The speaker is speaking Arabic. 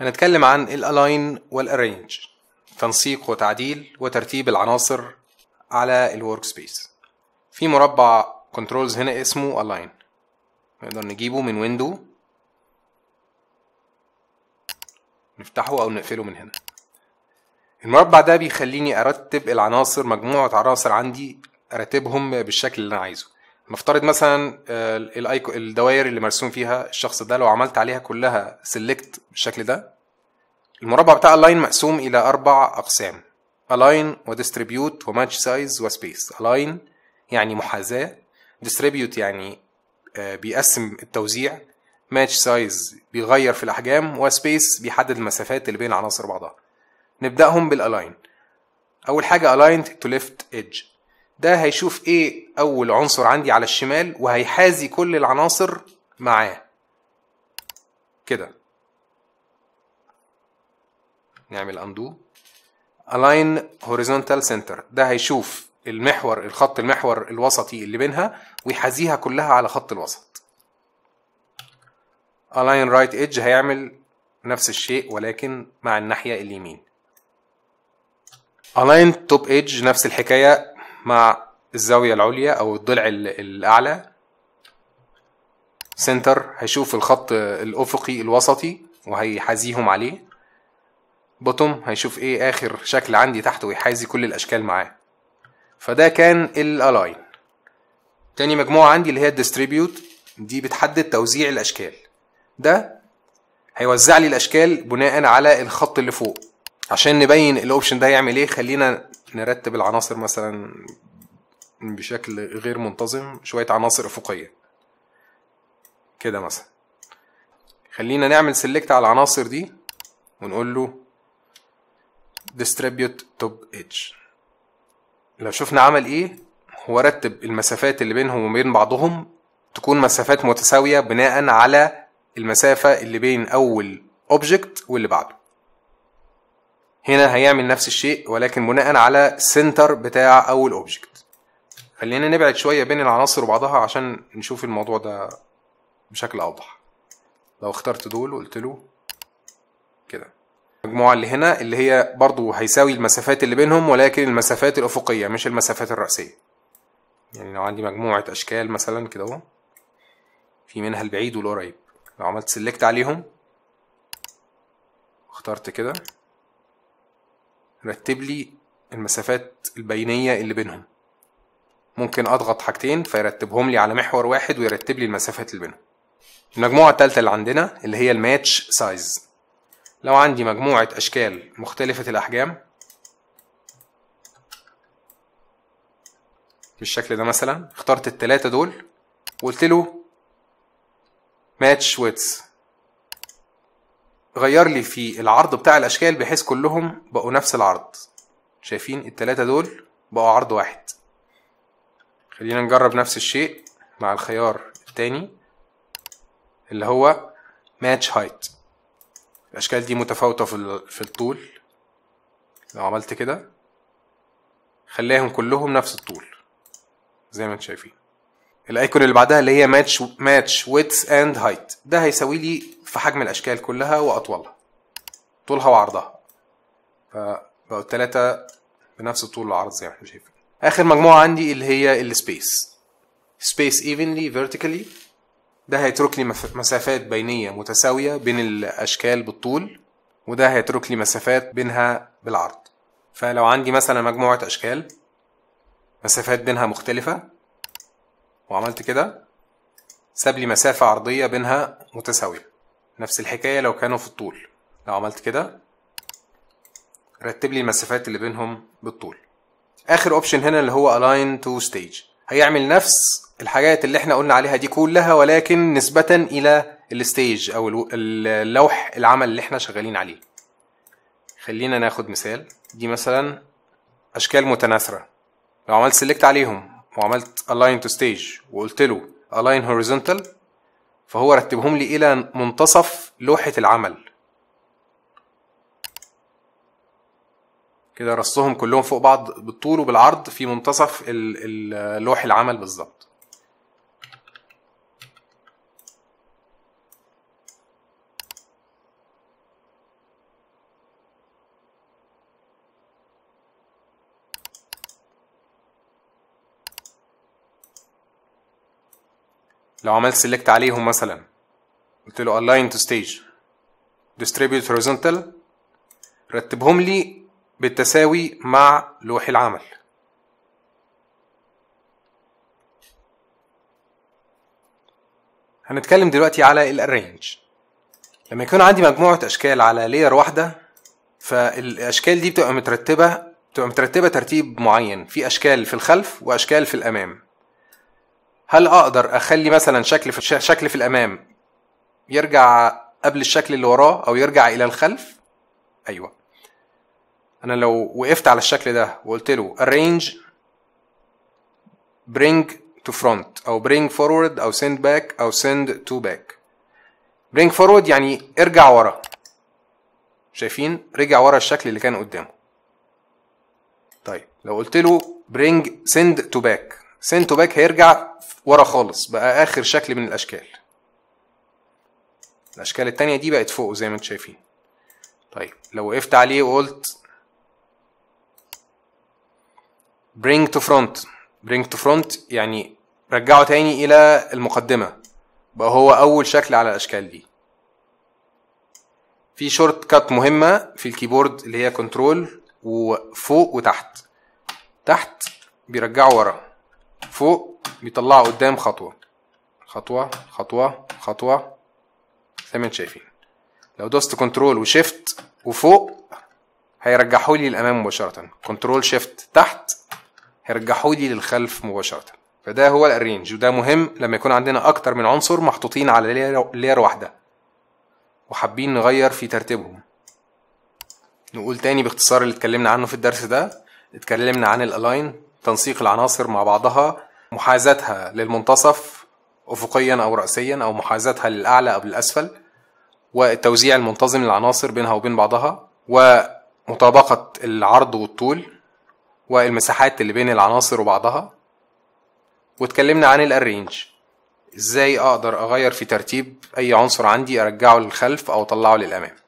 هنتكلم عن الألاين والأرينج تنسيق وتعديل وترتيب العناصر على الورك سبيس في مربع كنترولز هنا اسمه Align نقدر نجيبه من ويندو نفتحه أو نقفله من هنا المربع ده بيخليني أرتب العناصر مجموعة عناصر عندي أرتبهم بالشكل اللي أنا عايزه مفترض مثلا آه، الايكو الدوائر اللي مرسوم فيها الشخص ده لو عملت عليها كلها سيلكت بالشكل ده المربع بتاع الاين مقسوم الى اربع اقسام الاين وديستريبيوت وماتش سايز وسبيس الاين يعني محاذاه ديستريبيوت يعني آه، بيقسم التوزيع ماتش سايز بيغير في الاحجام وسبيس بيحدد المسافات اللي بين العناصر بعضها نبداهم بالالاين اول حاجه الاين to left edge ده هيشوف ايه اول عنصر عندي على الشمال وهيحازي كل العناصر معاه كده نعمل اندو align horizontal center ده هيشوف المحور الخط المحور الوسطي اللي بينها ويحازيها كلها على خط الوسط align right edge هيعمل نفس الشيء ولكن مع الناحية اليمين align top edge نفس الحكاية مع الزاوية العليا أو الضلع الأعلى سنتر هيشوف الخط الأفقي الوسطي وهيحازيهم عليه بوتوم هيشوف ايه آخر شكل عندي تحت ويحازي كل الأشكال معاه فده كان الألاين تاني مجموعة عندي اللي هي الديستريبيوت دي بتحدد توزيع الأشكال ده هيوزع لي الأشكال بناء على الخط اللي فوق عشان نبين الأوبشن ده يعمل ايه خلينا نرتب العناصر مثلا بشكل غير منتظم شوية عناصر أفقية كده مثلا خلينا نعمل سيلكت على العناصر دي ونقول له distribute top edge لو شفنا عمل ايه هو رتب المسافات اللي بينهم وبين بعضهم تكون مسافات متساوية بناء على المسافة اللي بين أول اوبجكت واللي بعده هنا هيعمل نفس الشيء ولكن بناء على سنتر بتاع اول اوبجكت خلينا نبعد شويه بين العناصر وبعضها عشان نشوف الموضوع ده بشكل اوضح لو اخترت دول وقلت له كده المجموعه اللي هنا اللي هي برضو هيساوي المسافات اللي بينهم ولكن المسافات الافقيه مش المسافات الراسيه يعني لو عندي مجموعه اشكال مثلا كده اهو في منها البعيد والقريب لو عملت سيلكت عليهم اخترت كده رتب لي المسافات البينية اللي بينهم ممكن اضغط حاجتين فيرتبهم لي على محور واحد ويرتب لي المسافات اللي بينهم المجموعة التالتة اللي عندنا اللي هي الماتش سايز لو عندي مجموعة أشكال مختلفة الأحجام بالشكل ده مثلا اخترت التلاتة دول وقلت له ماتش ويتس غير لي في العرض بتاع الاشكال بحيث كلهم بقوا نفس العرض شايفين التلاتة دول بقوا عرض واحد خلينا نجرب نفس الشيء مع الخيار التاني اللي هو ماتش هايت الاشكال دي متفاوتة في الطول لو عملت كده خلاهم كلهم نفس الطول زي ما انتم شايفين الايكون اللي بعدها اللي هي ماتش ماتش ويتس اند هايت ده هيساوي لي في حجم الاشكال كلها واطولها طولها وعرضها فبقوا التلاتة بنفس الطول والعرض زي ما احنا شايفين اخر مجموعة عندي اللي هي السبيس سبيس ايفنلي فيرتيكالي ده هيترك لي مسافات بينية متساوية بين الاشكال بالطول وده هيترك لي مسافات بينها بالعرض فلو عندي مثلا مجموعة اشكال مسافات بينها مختلفة وعملت كده ساب لي مسافة عرضية بينها متساوية نفس الحكاية لو كانوا في الطول لو عملت كده رتب لي المسافات اللي بينهم بالطول اخر اوبشن هنا اللي هو align to stage هيعمل نفس الحاجات اللي احنا قلنا عليها دي كلها ولكن نسبة الى الستيج او اللوح العمل اللي احنا شغالين عليه خلينا ناخد مثال دي مثلا اشكال متناثرة لو عملت سيلكت عليهم وعملت align to stage وقلت له align horizontal فهو رتبهم لي الى منتصف لوحة العمل كده رصهم كلهم فوق بعض بالطول وبالعرض في منتصف لوح العمل بالظبط لو عملت سيلكت عليهم مثلا قلت له align to stage distribute horizontal رتبهم لي بالتساوي مع لوح العمل هنتكلم دلوقتي على الارينج لما يكون عندي مجموعة أشكال على لير واحدة فالأشكال دي بتبقى مترتبة بتبقى مترتبة ترتيب معين في أشكال في الخلف وأشكال في الأمام هل اقدر اخلي مثلا شكل في شكل في الامام يرجع قبل الشكل اللي وراه او يرجع الى الخلف ايوه انا لو وقفت على الشكل ده وقلت له arrange bring to front او bring forward او send back او send to back bring forward يعني ارجع ورا شايفين رجع ورا الشكل اللي كان قدامه طيب لو قلت له bring send to back سنتو باك هيرجع ورا خالص بقى اخر شكل من الاشكال الاشكال التانية دي بقت فوق زي ما انتم شايفين طيب لو وقفت عليه وقلت bring to front bring to front يعني رجعه تاني الى المقدمة بقى هو اول شكل على الاشكال دي في شورت كات مهمة في الكيبورد اللي هي كنترول وفوق وتحت تحت بيرجعه ورا فوق بيطلعه قدام خطوة خطوة خطوة خطوة زي ما انتم شايفين لو دوست كنترول وشيفت وفوق هيرجحوا لي للامام مباشرة كنترول شيفت تحت هيرجحوا لي للخلف مباشرة فده هو الارينج وده مهم لما يكون عندنا اكتر من عنصر محطوطين على لير واحدة وحابين نغير في ترتيبهم نقول تاني باختصار اللي اتكلمنا عنه في الدرس ده اتكلمنا عن الالاين تنسيق العناصر مع بعضها محاذاتها للمنتصف افقيا او راسيا او محاذاتها للاعلى او للاسفل والتوزيع المنتظم للعناصر بينها وبين بعضها ومطابقه العرض والطول والمساحات اللي بين العناصر وبعضها واتكلمنا عن الارينج ازاي اقدر اغير في ترتيب اي عنصر عندي ارجعه للخلف او اطلعه للامام